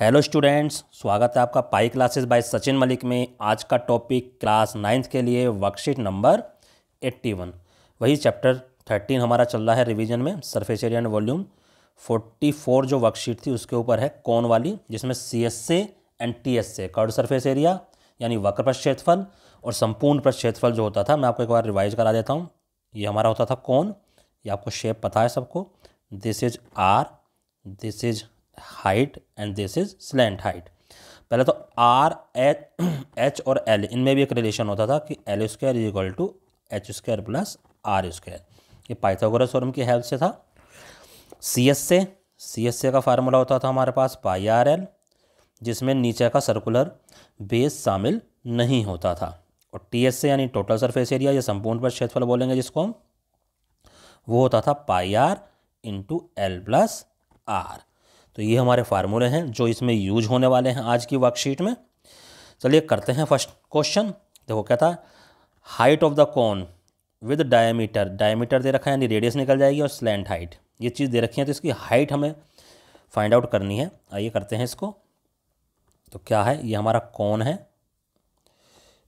hello students स्वागत है आपका pi classes by Sachin Malik में आज का टॉपिक क्लास नाइन्थ के लिए वर्कशीट नंबर एट्टी वन वही चैप्टर थर्टीन हमारा चल रहा है रिवीजन में surface area and volume forty four जो वर्कशीट थी उसके ऊपर है कौन वाली जिसमें सी एस से एंड टी एस से कर्ड सर्फेस एरिया यानी वक्र प्रक्षेत्रफल और संपूर्ण प्रक्षेत्रफल जो होता था मैं आपको एक बार रिवाइज करा देता हूँ ये हमारा होता था कौन ये आपको शेप पता है सबको this is r this is height and this is slant height पहले तो आर एच एच और एल इनमें भी एक रिलेशन होता था कि l square is equal to h square plus r square ये पाइथागोरस और की हेल्प से था सी एस से सी एस से का फार्मूला होता था हमारे पास पाई आर एल जिसमें नीचे का सर्कुलर बेस शामिल नहीं होता था और टी एस से यानी टोटल सरफेस एरिया या संपूर्ण पर क्षेत्रफल बोलेंगे जिसको हम वो होता था pi r into l plus r तो ये हमारे फार्मूले हैं जो इसमें यूज होने वाले हैं आज की वर्कशीट में चलिए करते हैं फर्स्ट क्वेश्चन देखो क्या था height of the cone with diameter diameter दे रखा है यानी रेडियस निकल जाएगी और स्लैंड हाइट ये चीज़ दे रखी है तो इसकी हाइट हमें फाइंड आउट करनी है आइए करते हैं इसको तो क्या है ये हमारा कौन है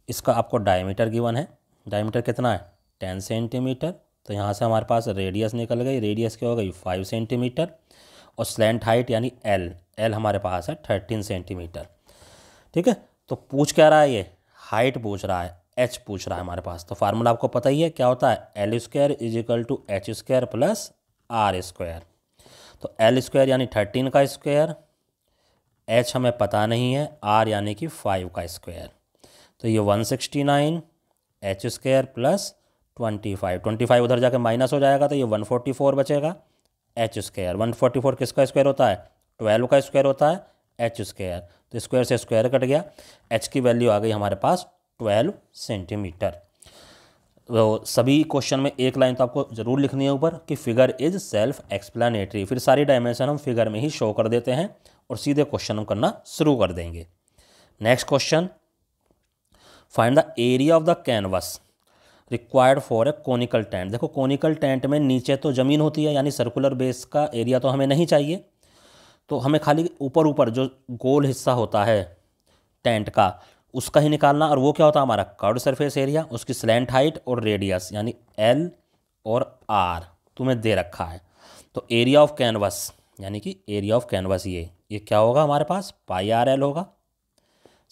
इसका आपको डायमीटर गिवन है डायमीटर कितना है टेन सेंटीमीटर तो यहाँ से हमारे पास रेडियस निकल गई रेडियस क्या हो गई फाइव सेंटीमीटर और स्लैंट हाइट यानी एल एल हमारे पास है थर्टीन सेंटीमीटर ठीक है तो पूछ क्या रहा है ये हाइट पूछ रहा है एच पूछ रहा है हमारे पास तो फार्मूला आपको पता ही है क्या होता है l square is equal to h square plus r square तो एल स्क्वायर यानी थर्टीन का स्क्वायर एच हमें पता नहीं है आर यानी कि फाइव का स्क्वायर तो ये one sixty nine h square plus twenty five twenty five उधर जाके माइनस हो जाएगा तो ये वन फोर्टी फोर बचेगा h square one forty four किसका स्क्वायर होता है ट्वेल्व का स्क्वायर होता है एच स्क्वायर तो स्क्वायर से स्क्वायर कट गया एच की वैल्यू आ गई हमारे पास ट्वेल्व सेंटीमीटर तो सभी क्वेश्चन में एक लाइन तो आपको ज़रूर लिखनी है ऊपर कि फिगर इज सेल्फ एक्सप्लेनेटरी फिर सारी डायमेंशन हम फिगर में ही शो कर देते हैं और सीधे क्वेश्चन हम करना शुरू कर देंगे next question find the area of the canvas required for a conical tent देखो कोनिकल टेंट में नीचे तो ज़मीन होती है यानी सर्कुलर बेस का एरिया तो हमें नहीं चाहिए तो हमें खाली ऊपर ऊपर जो गोल हिस्सा होता है टेंट का उसका ही निकालना और वो क्या होता है हमारा कर्ड सरफेस एरिया उसकी स्लेंट हाइट और रेडियस यानी एल और आर तुम्हें दे रखा है तो एरिया ऑफ कैनवस यानी कि एरिया ऑफ कैनवस ये ये क्या होगा हमारे पास पाई आर एल होगा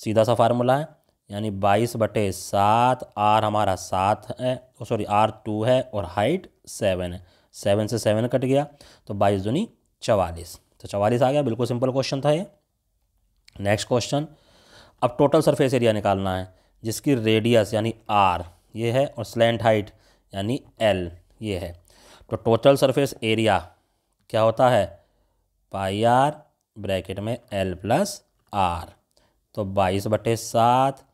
सीधा सा फार्मूला है यानी बाईस बटे सात आर हमारा सात है सॉरी आर टू है और हाइट सेवन है सेवन से सेवन कट गया तो बाईस दूनी चवालीस तो चवालीस आ गया बिल्कुल सिंपल क्वेश्चन था ये नेक्स्ट क्वेश्चन अब टोटल सरफेस एरिया निकालना है जिसकी रेडियस यानी आर ये है और स्लेंट हाइट यानी एल ये है तो टोटल सरफेस एरिया क्या होता है पाई आर ब्रैकेट में एल प्लस आर तो बाईस बटे सात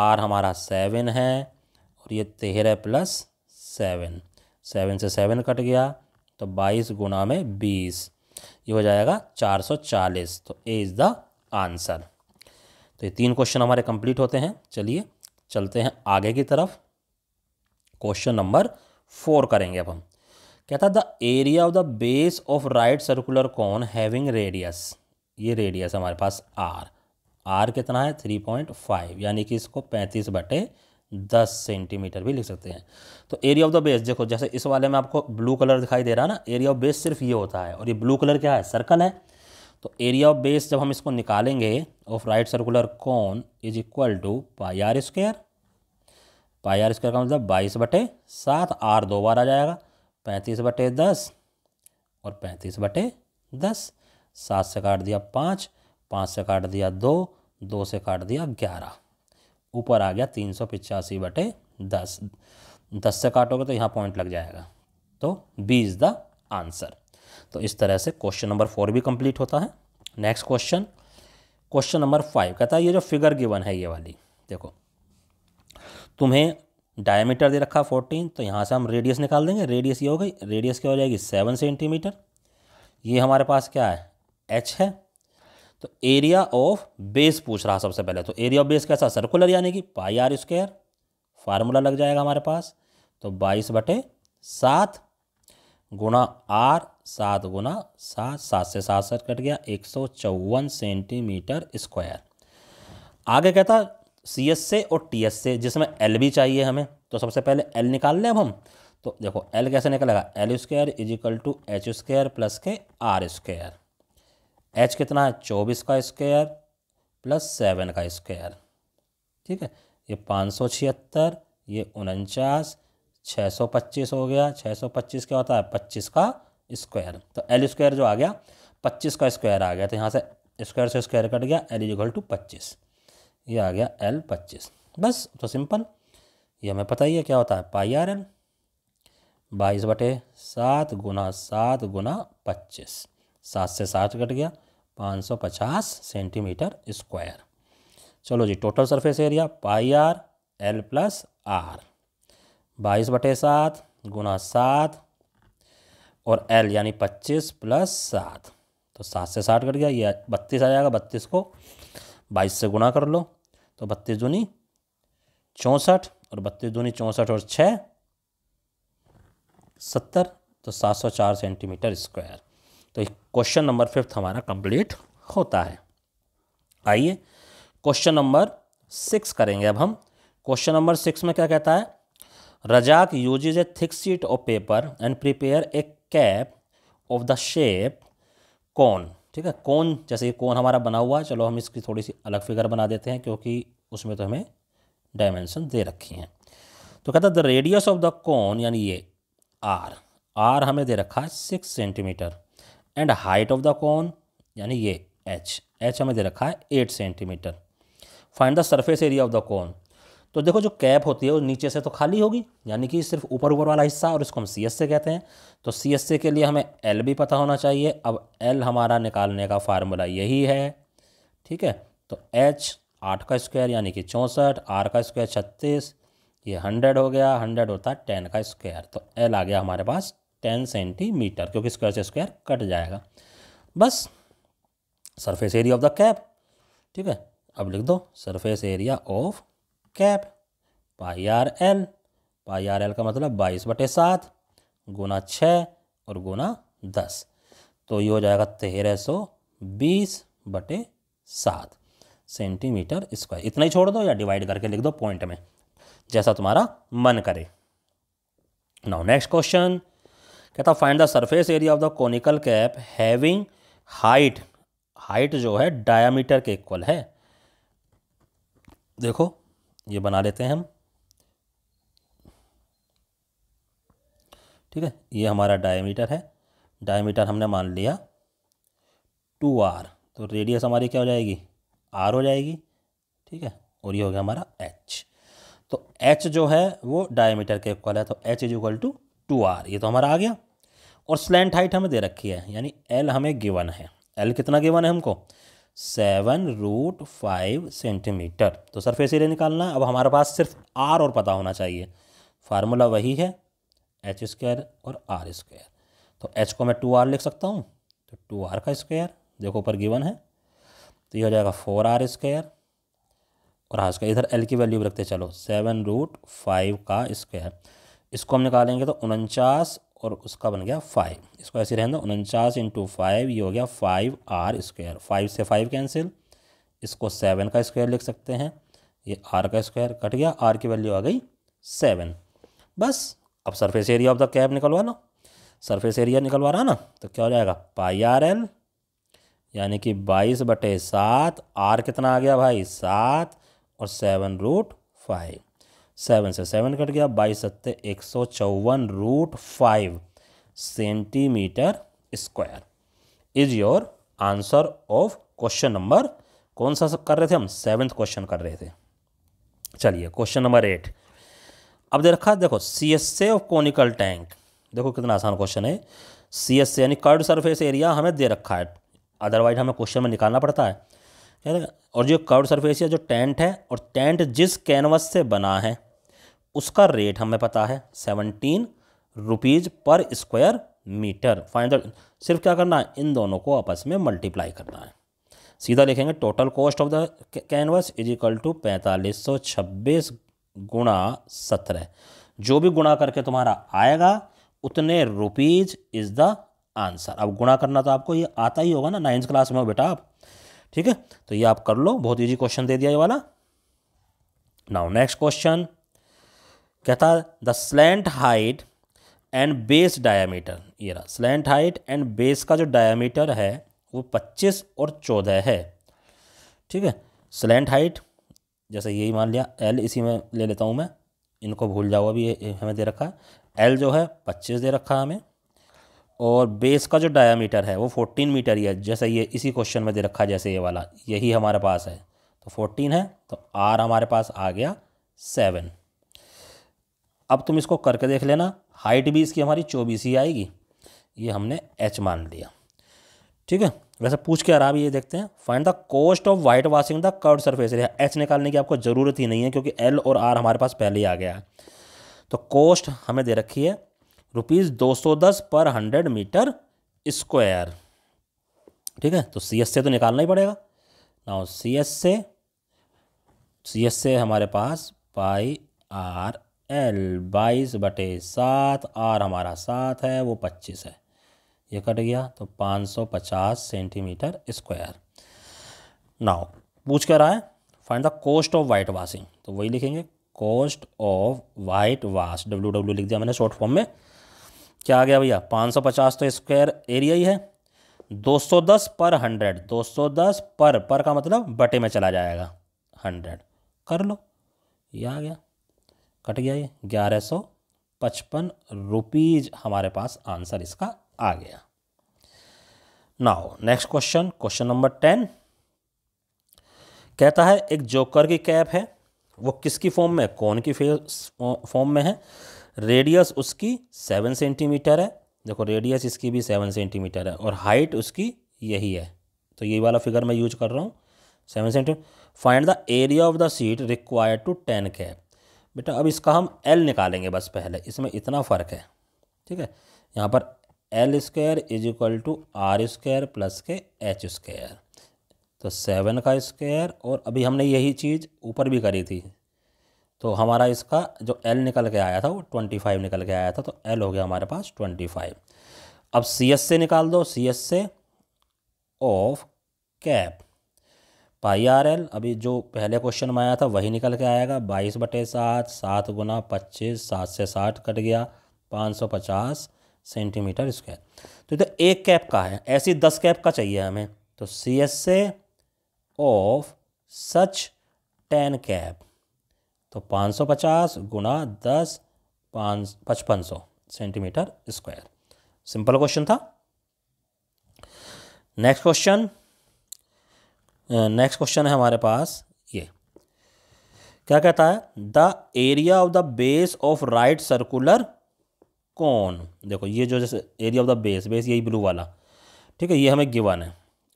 आर हमारा सेवन है और ये तेरह प्लस सेवन सेवन से सेवन कट गया तो बाईस गुना में बीस ये हो जाएगा चार सौ चालीस तो ए इज़ द आंसर तो ये तीन क्वेश्चन हमारे कंप्लीट होते हैं चलिए चलते हैं आगे की तरफ क्वेश्चन नंबर फोर करेंगे अब हम कहता the area of the base of right circular cone having radius ये रेडियस हमारे पास आर आर कितना है थ्री पॉइंट फाइव यानी कि इसको पैंतीस बटे दस सेंटीमीटर भी लिख सकते हैं तो एरिया ऑफ द बेस देखो जैसे इस वाले में आपको ब्लू कलर दिखाई दे रहा है ना एरिया ऑफ बेस सिर्फ ये होता है और ये ब्लू कलर क्या है सर्कल है तो एरिया ऑफ बेस जब हम इसको निकालेंगे of right circular cone is equal to pi r square pi r square का मतलब बाईस बटे सात आर दो बार आ जाएगा पैंतीस बटे दस और पैंतीस बटे दस सात से काट दिया पाँच पाँच से काट दिया दो दो से काट दिया ग्यारह ऊपर आ गया तीन सौ पिचासी बटे दस दस से काटोगे तो यहाँ पॉइंट लग जाएगा तो बी इज़ द आंसर तो इस तरह से क्वेश्चन नंबर फोर भी कंप्लीट होता है next question question number five कहता है ये जो फिगर गिवन है ये वाली देखो तुम्हें डायमीटर दे रखा फोर्टीन तो यहाँ से हम रेडियस निकाल देंगे रेडियस ये हो गई रेडियस क्या हो जाएगी सेवन सेंटीमीटर ये हमारे पास क्या है एच है तो एरिया ऑफ बेस पूछ रहा सबसे पहले तो एरिया ऑफ बेस कैसा सर्कुलर यानी कि पाई आर स्क्वायर फार्मूला लग जाएगा हमारे पास तो बाईस बटे सात गुना आर सात गुना सात सात से सात सर कट गया एक सौ चौवन सेंटीमीटर स्क्वायर आगे कहता सी एस से और टी एस से जिसमें एल भी चाहिए हमें तो सबसे पहले एल निकाल लें अब हम तो देखो एल कैसे निकलेगा l square is equal to h square plus के आर स्क्वायर एच कितना है चौबीस का स्क्वायर प्लस सेवन का स्क्वायर ठीक है ये पाँच सौ छिहत्तर ये उनचास छः सौ पच्चीस हो गया छः सौ पच्चीस क्या होता है पच्चीस का स्क्वायर तो एल स्क्वायर जो आ गया पच्चीस का स्क्वायर आ गया तो यहाँ से स्क्वायर से स्क्वायर कट गया एल इजिकल टू पच्चीस ये आ गया एल पच्चीस बस तो सिंपल ये हमें पता ही है क्या होता है पाई आर एल बाईस बटे सात गुना सात गुना पच्चीस सात से सात कट गया 550 सेंटीमीटर स्क्वायर चलो जी total surface area pi r l plus r बाईस बटे सात गुना सात और एल यानी पच्चीस प्लस सात तो सात से साठ कट गया ये बत्तीस आ जाएगा बत्तीस को बाईस से गुना कर लो तो बत्तीस दूनी चौंसठ और बत्तीस दूनी चौंसठ और छः सत्तर तो सात सौ चार सेंटीमीटर स्क्वायर तो क्वेश्चन नंबर फिफ्थ हमारा कंप्लीट होता है आइए क्वेश्चन नंबर सिक्स करेंगे अब हम क्वेश्चन नंबर सिक्स में क्या कहता है Razak uses a thick sheet of paper and prepare a cap of the shape cone ठीक है कौन जैसे ये कौन हमारा बना हुआ है चलो हम इसकी थोड़ी सी अलग फिगर बना देते हैं क्योंकि उसमें तो हमें डायमेंशन दे रखी हैं तो कहता है the radius of the cone यानी ये आर आर हमें दे रखा है six centimetre and height of the cone यानी ये एच एच हमें दे रखा है eight centimetre find the surface area of the cone तो देखो जो कैप होती है वो नीचे से तो खाली होगी यानी कि सिर्फ ऊपर ऊपर वाला हिस्सा और इसको हम सी एस से कहते हैं तो सी एस से के लिए हमें एल भी पता होना चाहिए अब एल हमारा निकालने का फार्मूला यही है ठीक है तो एच आठ का स्क्वायर यानी कि चौंसठ आर का स्क्वायर छत्तीस ये हंड्रेड हो गया हंड्रेड होता है टेन का स्क्वायर तो एल आ गया हमारे पास टेन सेंटीमीटर क्योंकि स्क्वायर से स्क्वायर कट जाएगा बस surface area of the cap ठीक है अब लिख दो surface area of cap pi r l pi r l का मतलब बाईस बटे सात गुना छः और गुना दस तो ये हो जाएगा तेरह सौ बीस बटे सात सेंटीमीटर स्क्वायर इतना ही छोड़ दो या डिवाइड करके लिख दो पॉइंट में जैसा तुम्हारा मन करे नाउ नेक्स्ट क्वेश्चन कहता find the surface area of the conical cap having height height जो है डायामीटर के इक्वल है देखो ये बना लेते हैं हम ठीक है ये हमारा डायामीटर है डायमीटर हमने मान लिया टू आर तो रेडियस हमारी क्या हो जाएगी आर हो जाएगी ठीक है और ये हो गया हमारा एच तो एच जो है वो डायमीटर के इक्वल है तो h is equal to two r ये तो हमारा आ गया और स्लैंट हाइट हमें दे रखी है यानी एल हमें गिवन है एल कितना गिवन है हमको सेवन रूट फाइव सेंटीमीटर तो सरफेस एरिया निकालना है अब हमारे पास सिर्फ आर और पता होना चाहिए फार्मूला वही है एच स्क्वायर और आर स्क्वायर तो एच को मैं टू आर लिख सकता हूँ तो टू आर का स्क्वायर देखो ऊपर गिवन है तो ये हो जाएगा फोर आर स्क्वायर और हाँ इसका इधर एल की वैल्यू रखते चलो सेवन रूट फाइव का स्क्वायर इसको हम निकालेंगे तो उनचास और उसका बन गया फाइव इसको ऐसे रहने दो उनचास इंटू फाइव ये हो गया फाइव आर स्क्वायर फाइव से फाइव कैंसिल इसको सेवन का स्क्वायर लिख सकते हैं ये आर का स्क्वायर कट गया आर की वैल्यू आ गई सेवन बस अब surface area of the cap निकलवा लो सरफेस एरिया निकलवा रहा ना तो क्या हो जाएगा पाई आर एल यानी कि बाईस बटे सात आर कितना आ गया भाई सात और सेवन रूट फाइव सेवन से सेवन कट गया बाईस सत्तर एक सौ चौवन root five centimetre square is your answer of question number कौन सा कर रहे थे हम सेवेंथ क्वेश्चन कर रहे थे चलिए क्वेश्चन नंबर एट अब दे रखा देखो C S A of conical tank देखो कितना आसान क्वेश्चन है सी एस ए यानी कर्ड सरफेस एरिया हमें दे रखा है अदरवाइज हमें क्वेश्चन में निकालना पड़ता है और जो कर्ड सरफेस या जो टेंट है और टेंट जिस कैनवस से बना है उसका रेट हमें पता है सेवनटीन रुपीज़ पर स्क्वायर मीटर फाइनल सिर्फ क्या करना है इन दोनों को आपस में मल्टीप्लाई करना है सीधा लिखेंगे total cost of the canvas is equal to पैंतालीस सौ छब्बीस गुणा सत्रह जो भी गुणा करके तुम्हारा आएगा उतने रुपीज़ इज़ द आंसर अब गुणा करना तो आपको ये आता ही होगा ना नाइन्थ क्लास में हो बेटा आप ठीक है तो ये आप कर लो बहुत ईजी क्वेश्चन दे दिया ये वाला नाउ नेक्स्ट क्वेश्चन क्या था the slant height and base diameter ये रहा स्लैंट हाइट एंड बेस का जो डायामीटर है वो पच्चीस और चौदह है ठीक है स्लैंट हाइट जैसे यही मान लिया एल इसी में ले लेता हूँ मैं इनको भूल जाओ अभी हमें दे रखा है एल जो है पच्चीस दे रखा है हमें और बेस का जो डायामीटर है वो फोर्टीन मीटर ही है जैसे ये इसी क्वेश्चन में दे रखा है जैसे ये वाला यही हमारे पास है तो फोर्टीन है तो आर हमारे पास आ गया सेवन अब तुम इसको करके देख लेना हाइट भी इसकी हमारी चौबीस ही आएगी ये हमने एच मान लिया ठीक है वैसे पूछ के आ रहा ये देखते हैं find the cost of white washing the curved surface area h निकालने की आपको ज़रूरत ही नहीं है क्योंकि एल और आर हमारे पास पहले ही आ गया है तो कॉस्ट हमें दे रखी है रुपीज़ दो सौ दस पर हंड्रेड मीटर स्क्वायर ठीक है तो सी एस से तो निकालना ही पड़ेगा ना सी एस से सी एस से हमारे पास पाई आर एल बाईस बटे सात आर हमारा सात है वो पच्चीस है ये कट गया तो पाँच सौ पचास सेंटीमीटर स्क्वायर नाउ पूछ कर रहा है find the cost of white washing तो वही लिखेंगे cost of white wash W W लिख दिया मैंने शॉर्ट फॉर्म में क्या आ गया भैया पाँच सौ पचास तो स्क्वायर एरिया ही है दो सौ दस पर हंड्रेड दो सौ दस पर पर का मतलब बटे में चला जाएगा हंड्रेड कर लो ये आ गया कट गया ये ग्यारह सौ पचपन रुपीज हमारे पास आंसर इसका आ गया now next question question number ten कहता है एक जोकर की कैप है वो किसकी फॉर्म में कौन की फॉर्म में है रेडियस उसकी सेवन सेंटीमीटर है देखो रेडियस इसकी भी सेवन सेंटीमीटर है और हाइट उसकी यही है तो यही वाला फिगर मैं यूज कर रहा हूँ seven centimetre find the area of the sheet required to ten cap बेटा अब इसका हम एल निकालेंगे बस पहले इसमें इतना फ़र्क है ठीक है यहाँ पर l square is equal to r square plus के एच स्क्वायर तो सेवन का स्क्वायर और अभी हमने यही चीज़ ऊपर भी करी थी तो हमारा इसका जो एल निकल के आया था वो ट्वेंटी फाइव निकल के आया था तो एल हो गया हमारे पास ट्वेंटी फाइव अब सी एस से निकाल दो सी एस से of cap pi r l अभी जो पहले क्वेश्चन में आया था वही निकल के आएगा बाईस बटे सात सात गुना पच्चीस सात से साठ कट गया पाँच सौ पचास सेंटीमीटर स्क्वायर तो इधर एक कैप का है ऐसी दस कैप का चाहिए हमें तो C S A of such ten cap तो पाँच सौ पचास गुना दस पाँच पचपन सौ सेंटीमीटर स्क्वायर सिंपल क्वेश्चन था नेक्स्ट क्वेश्चन नेक्स्ट क्वेश्चन है हमारे पास ये क्या कहता है the area of the base of right circular cone देखो ये जो जैसे area of the base base यही ब्लू वाला ठीक है ये हमें गिवन है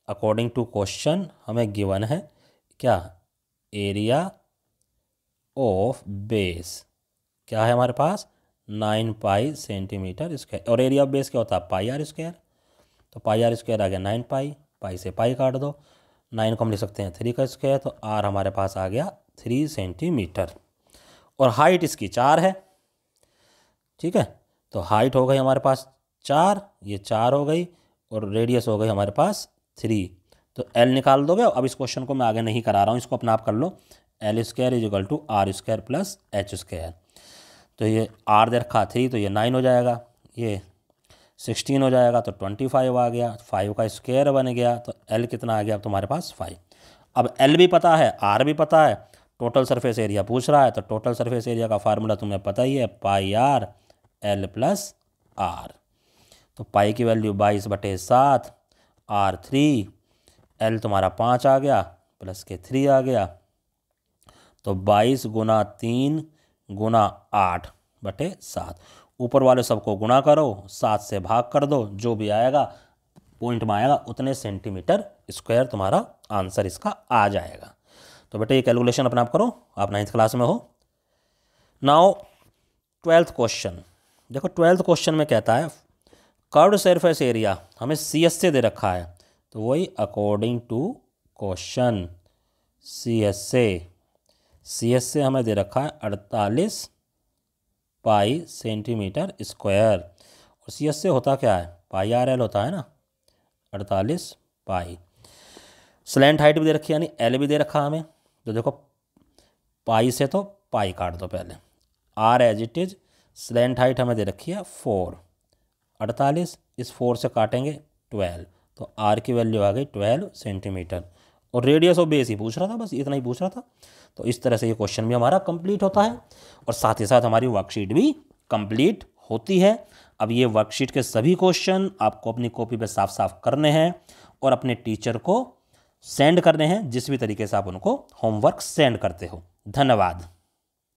अकॉर्डिंग टू क्वेश्चन हमें गिवन है क्या एरिया ऑफ बेस क्या है हमारे पास नाइन पाई सेंटीमीटर स्क्वायर और एरिया ऑफ बेस क्या होता है पाई आर स्क्वायर तो पाई आर स्क्वायर आ गया नाइन पाई पाई से पाई काट दो नाइन को हम लिख सकते हैं थ्री का स्क्वायर तो आर हमारे पास आ गया थ्री सेंटीमीटर और हाइट इसकी चार है ठीक है तो हाइट हो गई हमारे पास चार ये चार हो गई और रेडियस हो गई हमारे पास थ्री तो एल निकाल दोगे अब इस क्वेश्चन को मैं आगे नहीं करा रहा हूँ इसको अपना आप कर लो l square is equal to r square plus h square तो ये आर दे रखा थ्री तो ये नाइन हो जाएगा ये सिक्सटीन हो जाएगा तो ट्वेंटी फाइव आ गया फाइव का स्क्वेयर बन गया तो एल कितना आ गया अब तुम्हारे पास फाइव अब एल भी पता है आर भी पता है टोटल सरफेस एरिया पूछ रहा है तो टोटल सरफेस एरिया का फार्मूला तुम्हें पता ही है pi r l plus r तो पाई की वैल्यू बाईस बटे सात आर थ्री एल तुम्हारा पाँच आ गया प्लस के थ्री आ गया तो बाईस गुना तीन गुना आठ बटे सात ऊपर वाले सबको गुणा करो सात से भाग कर दो जो भी आएगा पॉइंट में आएगा उतने सेंटीमीटर स्क्वायर तुम्हारा आंसर इसका आ जाएगा तो बेटा ये कैलकुलेशन अपने आप करो आप नाइन्थ क्लास में हो नाउ ट्वेल्थ क्वेश्चन देखो ट्वेल्थ क्वेश्चन में कहता है कर्ड सरफेस एरिया हमें सी एस से दे रखा है तो वही according to question C S से सी एस से हमें दे रखा है अड़तालीस पाई सेंटीमीटर स्क्वायर और सी एस से होता क्या है पाई आर एल होता है ना अड़तालीस पाई स्लेंट हाइट भी दे रखी यानी एल भी दे रखा हमें तो देखो पाई से तो पाई काट दो पहले r as it is slant height हमें दे रखी है फोर अड़तालीस इस फोर से काटेंगे ट्वेल्व तो आर की वैल्यू आ गई ट्वेल्व सेंटीमीटर और रेडियस ऑफ बेस ही पूछ रहा था बस इतना ही पूछ रहा था तो इस तरह से ये क्वेश्चन भी हमारा कंप्लीट होता है और साथ ही साथ हमारी वर्कशीट भी कंप्लीट होती है अब ये वर्कशीट के सभी क्वेश्चन आपको अपनी कॉपी पे साफ साफ करने हैं और अपने टीचर को सेंड करने हैं जिस भी तरीके से आप उनको होमवर्क सेंड करते हो धन्यवाद